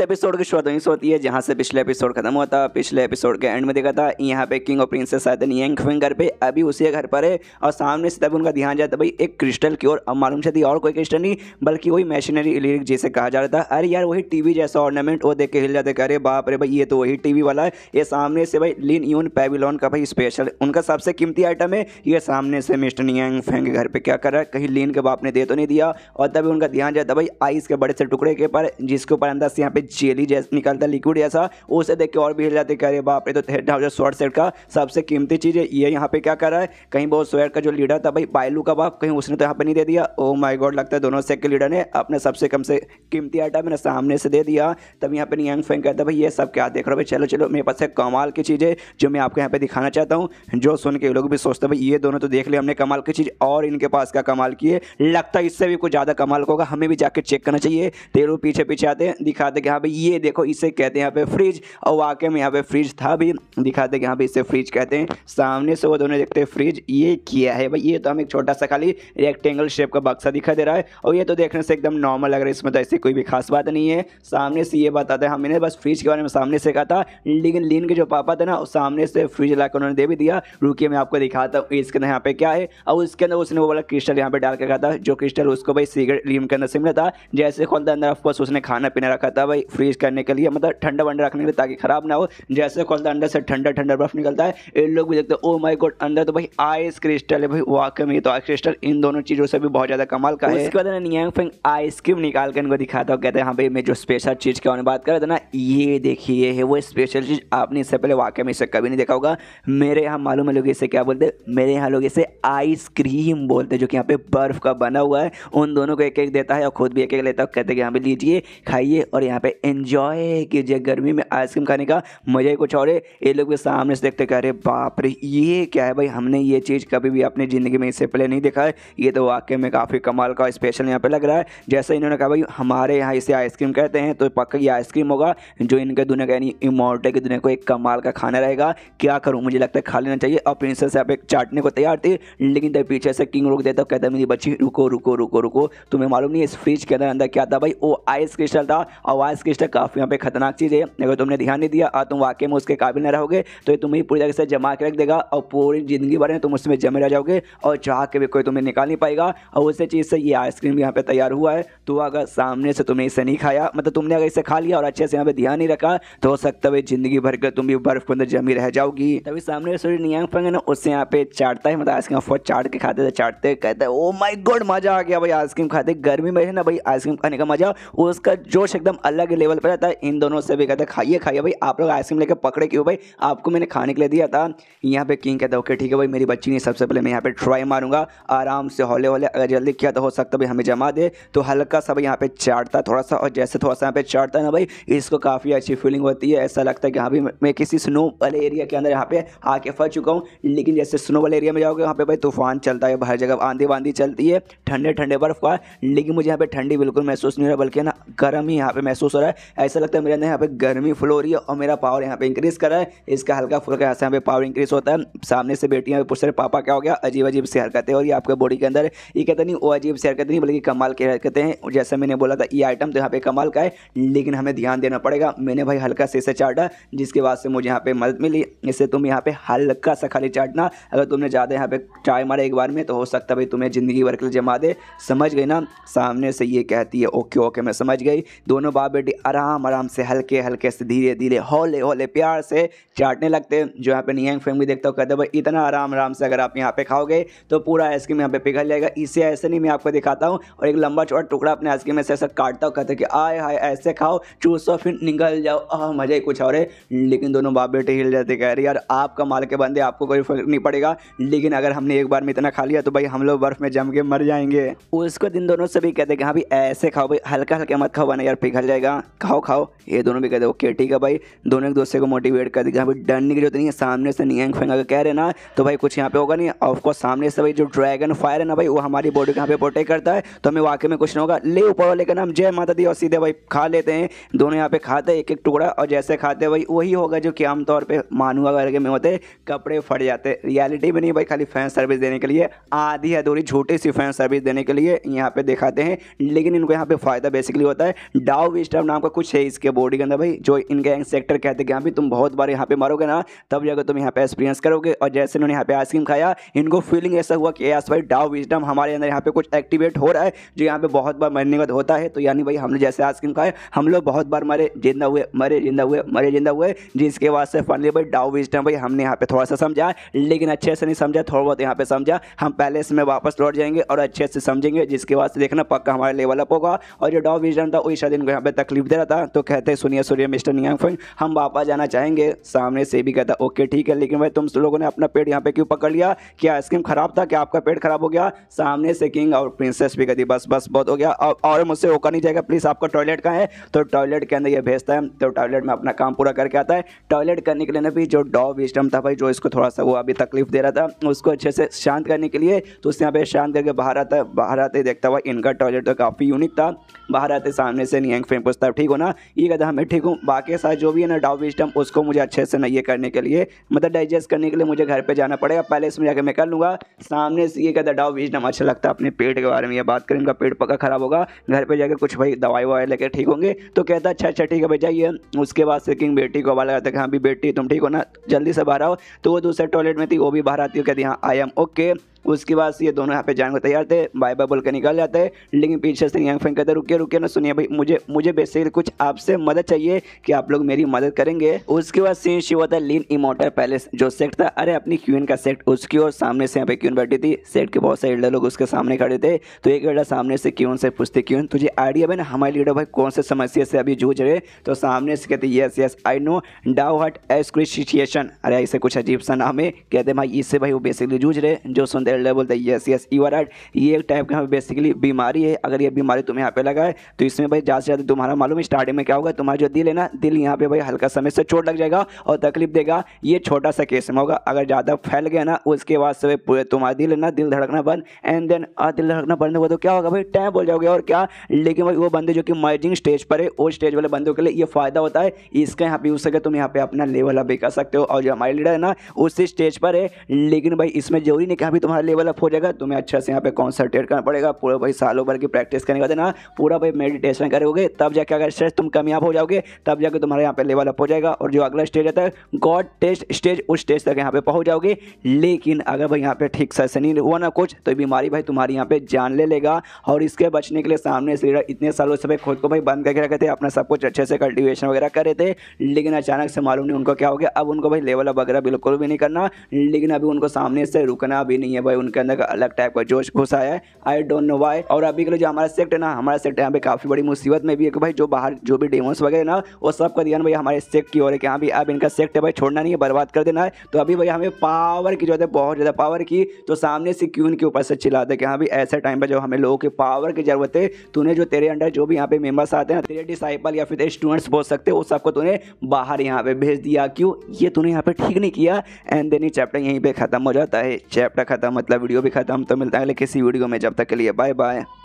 episode की शुरुआत वहीं से होती है जहाँ से पिछले एपिसोड खत्म हुआ था पिछले एपिसोड के एंड में देखा था यहाँ पे किंग और प्रिंसेस आए थे नियंग घर पे अभी उसी घर पर है और सामने से तब उनका ध्यान जाता भाई एक क्रिस्टल की ओर अब मालूम से और कोई क्रिस्टल नहीं बल्कि वही मशीनरी इलेक्ट्रिक जैसे कहा जा रहा था अरे यार वही टी जैसा ऑर्नामेंट वो देख के हिल जाते अरे बाप रे भाई ये तो वही टी वाला है ये सामने से भाई लिन यून पेविलोन का भाई स्पेशल उनका सबसे कीमती आइटम है ये सामने से मिस्टर नियंग फेंग घर पर क्या कर रहा है कहीं लीन के बाप ने दे तो नहीं दिया और तभी उनका ध्यान जाता भाई आइस के बड़े से टुकड़े के ऊपर जिसके ऊपर अंदर से यहाँ पे जेली जैसा निकलता है लिक्विड जैसा उसे देख के और भी हिल जाते कह रहे बाप रे तो हेड हाउजर शॉर्ट सेट का सबसे कीमती चीज़ है ये यहाँ पे क्या कर रहा है कहीं बहुत स्वेट का जो लीडर था भाई बायलू का बाप कहीं उसने तो यहाँ पे नहीं दे दिया ओ माई गॉड लगता है दोनों सेट के लीडर ने अपने सबसे कम से कीमती आइटम मैंने सामने से दे दिया तब यहाँ पे नियंग फेंग कहता भाई ये सब क्या देख रहे हो भाई चलो चलो मेरे पास है कमाल की चीज़ है जो मैं आपको यहाँ पे दिखाना चाहता हूँ जो सुन के लोग भी सोचते भाई ये दोनों तो देख लिया हमने कमाल की चीज़ और इनके पास क्या कमाल की है लगता है इससे भी कुछ ज़्यादा कमाल होगा हमें भी जाके चेक करना चाहिए तेरू पीछे पीछे आते दिखाते कि हाँ, यहाँ पे ये देखो इसे कहते हैं यहाँ पे फ्रिज और वाकई में यहाँ पे फ्रिज था भी दिखाते कि यहाँ पे इसे फ्रिज कहते हैं सामने से वो दोनों देखते हैं फ्रिज ये किया है भाई ये तो हम एक छोटा सा खाली रेक्टेंगल शेप का बक्सा दिखा दे रहा है और ये तो देखने से एकदम नॉर्मल लग रहा है इसमें तो ऐसी कोई भी खास बात नहीं है सामने से ये बताते हैं हमने बस फ्रिज के बारे में सामने से कहा था लेकिन लीन के जो पापा थे ना सामने से फ्रिज ला उन्होंने दे भी दिया रुकी मैं आपको दिखाता हूँ इसके अंदर यहाँ पे क्या है और उसके अंदर उसने वो बोला क्रिस्टल यहाँ पे डाल के कहा था जो क्रिस्टल उसको भाई सीगरेट लीम के अंदर से मिला था जैसे खोलता अंदर ऑफकोर्स उसने खाना पीना रखा था भाई फ्रीज करने के लिए मतलब ठंडा वंडा रखने के लिए ताकि ख़राब ना हो जैसे खोलता है अंदर से ठंडा ठंडा बर्फ निकलता है इन लोग भी देखते हैं ओ माई गॉड अंदर तो भाई आइस क्रिस्टल है भाई वाकई में तो आइस क्रिस्टल इन दोनों चीज़ों से भी बहुत ज़्यादा कमाल का है उसके बाद नियंग फिंग आइसक्रीम निकाल के इनको दिखाता हूँ कहते हैं हाँ भाई मैं जो स्पेशल चीज़ के बारे बात कर रहा ना ये देखिए है वो स्पेशल चीज़ आपने इससे पहले वाकई में इसे कभी नहीं देखा होगा मेरे यहाँ मालूम है लोग इसे क्या बोलते हैं मेरे यहाँ लोग इसे आइसक्रीम बोलते हैं जो कि यहाँ पे बर्फ़ का बना हुआ है उन दोनों को एक एक देता है और खुद भी एक एक लेता है कहते हैं कि यहाँ पे लीजिए खाइए और यहाँ पे एंजॉय कीजिए गर्मी में आइसक्रीम खाने का मज़ा ही कुछ और ये लोग भी सामने से देखते कह रहे बाप रे ये क्या है भाई हमने ये चीज़ कभी भी अपनी ज़िंदगी में इससे पहले नहीं देखा है ये तो वाकई में काफ़ी कमाल का स्पेशल यहाँ पे लग रहा है जैसे इन्होंने कहा भाई हमारे यहाँ इसे आइसक्रीम कहते हैं तो पक्का ये आइसक्रीम होगा जो इनके दुनिया का यानी इमोटे की दुनिया को एक कमाल का खाना रहेगा क्या करूँ मुझे लगता है खा लेना चाहिए और प्रिंसेस आप एक चाटने को तैयार थी लेकिन तब पीछे से किंग रोक देता कहता मेरी बच्ची रुको रुको रुको रुको तुम्हें मालूम नहीं इस फ्रिज के अंदर अंदर क्या था भाई वो आइस क्रिस्टल था और आइस डांस की स्टेप काफ़ी यहाँ पे खतरनाक चीज़ है अगर तुमने ध्यान नहीं दिया और तुम वाकई में उसके काबिल न रहोगे तो ये तुम्हें पूरी तरह से जमा के रख देगा और पूरी जिंदगी भर में तुम उसमें जमे रह जाओगे और चाह के भी कोई तुम्हें निकाल नहीं पाएगा और उसी चीज़ से ये आइसक्रीम यहाँ पे तैयार हुआ है तो अगर सामने से तुमने इसे नहीं खाया मतलब तुमने अगर इसे खा लिया और अच्छे से यहाँ पे ध्यान नहीं रखा तो हो सकता है जिंदगी भर के तुम भी बर्फ के अंदर जमी रह जाओगी तभी सामने सूर्य नियांग ना उससे यहाँ पे चाटता है मतलब आइसक्रीम फोर चाट के खाते थे चाटते कहते हैं ओ माई गॉड मजा आ गया भाई आइसक्रीम खाते गर्मी में है ना भाई आइसक्रीम खाने का मजा उसका जोश एकदम अलग के लेवल पर रहता है इन दोनों से भी कहते हैं खाइए खाइए भाई आप लोग आइसक्रीम लेकर पकड़े क्यों भाई आपको मैंने खाने के लिए दिया था यहाँ पे किंग कहता है ओके ठीक है भाई मेरी बच्ची ने सबसे पहले मैं यहाँ पे ट्राई मारूंगा आराम से हौले हौले अगर जल्दी किया तो हो सकता भाई हमें जमा दे तो हल्का सा भाई यहाँ पे चाटता है थोड़ा सा और जैसे थोड़ा सा यहाँ पे चाटता है ना भाई इसको काफ़ी अच्छी फीलिंग होती है ऐसा लगता है कि हाँ भाई मैं किसी स्नो वाले एरिया के अंदर यहाँ पे आके फंस चुका हूँ लेकिन जैसे स्नो वाले एरिया में जाओगे वहाँ पे भाई तूफान चलता है हर जगह आंधी वांधी चलती है ठंडे ठंडे बर्फ का लेकिन मुझे यहाँ पे ठंडी बिल्कुल महसूस नहीं हो रहा बल्कि ना गर्म ही यहाँ पे महसूस हो रहा है ऐसा लगता है मेरे अंदर यहाँ पे गर्मी फ्लो हो रही है और मेरा पावर यहाँ पे इंक्रीज़ कर रहा है इसका हल्का फुल्का यहाँ से यहाँ पे पावर इंक्रीज़ होता है सामने से बेटी यहाँ पे पूछ रहे पापा क्या हो गया अजीब अजीब से हरकतें हो रही है आपके बॉडी के अंदर ये कहते नहीं वो अजीब से हरकत नहीं बल्कि कमाल की हरकतें हैं जैसे मैंने बोला था ये आइटम तो यहाँ पे कमाल का है लेकिन हमें ध्यान देना पड़ेगा मैंने भाई हल्का से इसे चाटा जिसके बाद से मुझे यहाँ पे मदद मिली इससे तुम यहाँ पे हल्का सा खाली चाटना अगर तुमने ज़्यादा यहाँ पे ट्राई मारा एक बार में तो हो सकता भाई तुम्हें ज़िंदगी भर के लिए जमा दे समझ गई ना सामने से ये कहती है ओके ओके मैं समझ गई दोनों बाप बेटी रोटी आराम आराम से हल्के हल्के से धीरे धीरे हौले हौले प्यार से चाटने लगते हैं जो यहाँ पे नियंग फेम भी देखता हो कहते भाई इतना आराम आराम से अगर आप यहाँ पे खाओगे तो पूरा आइसक्रीम यहाँ पे पिघल जाएगा इसे ऐसे नहीं मैं आपको दिखाता हूँ और एक लंबा छोटा टुकड़ा अपने आइसक्रीम में से ऐसा काटता हूँ कहते कि आए हाय ऐसे खाओ चूसो फिर निकल जाओ आह मज़ा ही कुछ और है लेकिन दोनों बाप बेटे हिल जाते कह रही यार आपका माल के बंदे आपको कोई फर्क नहीं पड़ेगा लेकिन अगर हमने एक बार में इतना खा लिया तो भाई हम लोग बर्फ़ में जम के मर जाएंगे उसको दिन दोनों सभी भी कहते कि हाँ भाई ऐसे खाओ भाई हल्का हल्का मत खाओ बना यार पिघल जाएगा 高考。ये दोनों भी कहते हैं ओके ठीक है भाई दोनों एक दूसरे को मोटिवेट कर देंगे यहाँ पर डरने की जो नहीं है सामने से नियंग फेंगा अगर कह रहे ना तो भाई कुछ यहाँ पे होगा नहीं ऑफकोर्स सामने से भाई जो ड्रैगन फायर है ना भाई वो हमारी बॉडी को यहाँ पे प्रोटेक्ट करता है तो हमें वाकई में कुछ नहीं होगा ले ऊपर वाले का नाम जय माता दी और सीधे भाई खा लेते हैं दोनों यहाँ पे खाते हैं एक एक टुकड़ा और जैसे खाते भाई वही होगा जो कि आमतौर पर मानुआ वर्ग में होते कपड़े फट जाते रियलिटी भी नहीं भाई खाली फैन सर्विस देने के लिए आधी अधूरी छोटी सी फैन सर्विस देने के लिए यहाँ पे दिखाते हैं लेकिन इनको यहाँ पे फायदा बेसिकली होता है डाव विस्टम नाम का कुछ है इसके बॉडी के अंदर भाई जो इनके सेक्टर कहते हैं कि हाँ तुम बहुत बार यहाँ पे मारोगे ना तब जाकर तुम यहाँ पे एक्सपीरियंस करोगे और जैसे इन्होंने यहाँ पे आइसक्रीम खाया इनको फीलिंग ऐसा हुआ कि यास भाई डाउ विजडम हमारे अंदर यहाँ पे कुछ एक्टिवेट हो रहा है जो यहाँ पे बहुत बार मरने का होता है तो यानी भाई हमने जैसे आइसक्रीम खाए हम लोग बहुत बार मरे जिंदा हुए मरे जिंदा हुए मरे जिंदा हुए जिसके बाद से फाइनली भाई डाउ विजडम भाई हमने यहाँ पे थोड़ा सा समझा लेकिन अच्छे से नहीं समझा थोड़ा बहुत यहाँ पे समझा हम पहले इसमें वापस लौट जाएंगे और अच्छे से समझेंगे जिसके बाद से देखना पक्का हमारा लेवल अप होगा और जो डाउ विजडम था वही शायद इनको यहाँ पे तकलीफ दे रहा था तो कह कहते हैं सुनिए सूर्य मिस्टर नियांग फिंग हम वापस जाना चाहेंगे सामने से भी कहता ओके ठीक है लेकिन भाई तुम लोगों ने अपना पेड़ यहाँ पे क्यों पकड़ लिया क्या आइसक्रीम खराब था क्या आपका पेड़ खराब हो गया सामने से किंग और प्रिंसेस भी कहती बस बस बहुत हो गया और मुझसे होकर नहीं जाएगा प्लीज़ आपका टॉयलेट कहाँ है तो टॉयलेट के अंदर ये भेजता है तो टॉयलेट में अपना काम पूरा करके आता है टॉयलेट करने के लिए ना भी जो डॉ विस्टम था भाई जो इसको थोड़ा सा वो अभी तकलीफ दे रहा था उसको अच्छे से शांत करने के लिए तो उसने यहाँ पे शांत करके बाहर आता है बाहर आते देखता हुआ इनका टॉयलेट तो काफ़ी यूनिक था बाहर आते सामने से नियंग फेम पूछता ठीक हो ना ये जहाँ तो मैं ठीक हूँ बाकी सारे जो भी है ना डाउ विस्टम उसको मुझे अच्छे से नहीं करने के लिए मतलब डाइजेस्ट करने के लिए मुझे घर पर जाना पड़ेगा पहले इसमें जाकर मैं कर लूँगा सामने से ये कहता डाउ विस्टम अच्छा लगता है अपने पेट के बारे में यह बात करें उनका पेट पक्का खराब होगा घर पर जाकर कुछ भाई दवाई ववाई लेकर ठीक होंगे तो कहता अच्छा अच्छा ठीक है भाई जाइए उसके बाद से किंग बेटी को वाला लगाता है हाँ भी बेटी तुम ठीक हो ना जल्दी से बाहर आओ तो वो दूसरे टॉयलेट में थी वो भी बाहर आती हो कहती हाँ आई एम ओके उसके बाद ये दोनों यहाँ पे जाने को तैयार थे बाय बाय बोल के निकल जाते हैं लेकिन पीछे से यंग फैन कहते रुके रुके ना सुनिए भाई मुझे मुझे बेसिकली कुछ आपसे मदद चाहिए कि आप लोग मेरी मदद करेंगे उसके बाद सीन शुरू होता है लीन इमोटर पैलेस जो सेट था अरे अपनी क्यून का सेट उसकी और सामने से यहाँ पे क्यून बैठी थी सेट के बहुत सारे एल्डर लोग उसके सामने खड़े थे तो एक एल्डर सामने से क्यून से पूछते क्यून तुझे आइडिया भाई ना हमारे लीडर भाई कौन से समस्या से अभी जूझ रहे तो सामने से कहते यस यस आई नो डाउ हट एसक्रिशिएशन अरे ऐसे कुछ अजीब सा नाम है कहते भाई इससे भाई वो बेसिकली जूझ रहे जो सुनते लड़ बोलते हैं yes yes you are right ये एक टाइप का बेसिकली बीमारी है अगर ये बीमारी तुम्हें यहाँ पे लगा है तो इसमें भाई ज़्यादा से ज़्यादा तुम्हारा मालूम स्टार्टिंग में क्या होगा तुम्हारा जो दिल है ना दिल यहाँ पे भाई हल्का समय से चोट लग जाएगा और तकलीफ देगा ये छोटा सा केस में होगा अगर ज़्यादा फैल गया ना उसके बाद से पूरे तुम्हारा दिल ना दिल धड़कना बंद एंड देन दिल धड़कना बंद हुआ तो क्या होगा भाई टाइम बोल जाओगे और क्या लेकिन भाई वो बंदे जो कि मर्जिंग स्टेज पर है वो स्टेज वाले बंदों के लिए ये फ़ायदा होता है इसका यहाँ पे यूज़ करके तुम यहाँ पे अपना लेवल अप भी कर सकते हो और जो हमारे लीडर है ना उसी स्टेज पर है लेकिन भाई इसमें जरूरी नहीं कि अभी तुम्हारा हर लेवल अप हो जाएगा तुम्हें अच्छा से यहाँ पे कॉन्सनट्रेट करना पड़ेगा पूरा भाई सालों भर की प्रैक्टिस करने के बाद ना पूरा भाई मेडिटेशन करोगे तब जाके अगर स्ट्रेस तुम कामयाब हो जाओगे तब जाके तुम्हारा यहाँ पे लेवल अप हो जाएगा और जो अगला स्टेज रहता है गॉड टेस्ट स्टेज उस स्टेज तक यहाँ पे पहुँच जाओगे लेकिन अगर भाई यहाँ पे ठीक से नहीं हुआ ना कुछ तो बीमारी भाई तुम्हारी यहाँ पे जान ले लेगा और इसके बचने के लिए सामने से इतने सालों से भाई खुद को भाई बंद करके रखे थे अपना सब कुछ अच्छे से कल्टिवेशन वगैरह कर रहे थे लेकिन अचानक से मालूम नहीं उनको क्या हो गया अब उनको भाई लेवल अप वगैरह बिल्कुल भी नहीं करना लेकिन अभी उनको सामने से रुकना भी नहीं है भाई उनके अंदर अलग टाइप का जोश घुस आया है आई डोंट नो वाई और अभी के लिए जो हमारा सेक्ट है ना हमारा सेक्ट यहाँ पे काफ़ी बड़ी मुसीबत में भी है कि भाई जो बाहर जो भी डेमोस वगैरह ना वो सब का ध्यान भाई हमारे सेक्ट की ओर है कि हाँ भी अब इनका सेक्ट है भाई छोड़ना नहीं है बर्बाद कर देना है तो अभी भाई हमें पावर की जो है बहुत ज़्यादा पावर की तो सामने से क्यों उनके ऊपर से चिल्ला दे कि हाँ भी ऐसे टाइम पर जब हमें लोगों की पावर की ज़रूरत है तूने जो तेरे अंडर जो भी यहाँ पे मेम्बर्स आते हैं तेरे डिसाइपल या फिर स्टूडेंट्स बोल सकते हैं वो सबको तूने बाहर यहाँ पे भेज दिया क्यों ये तूने यहाँ पे ठीक नहीं किया एंड देन ये चैप्टर यहीं पर ख़त्म हो जाता है चैप्टर खत्म मतलब वीडियो भी खत्म तो मिलता है अगले किसी वीडियो में जब तक के लिए बाय बाय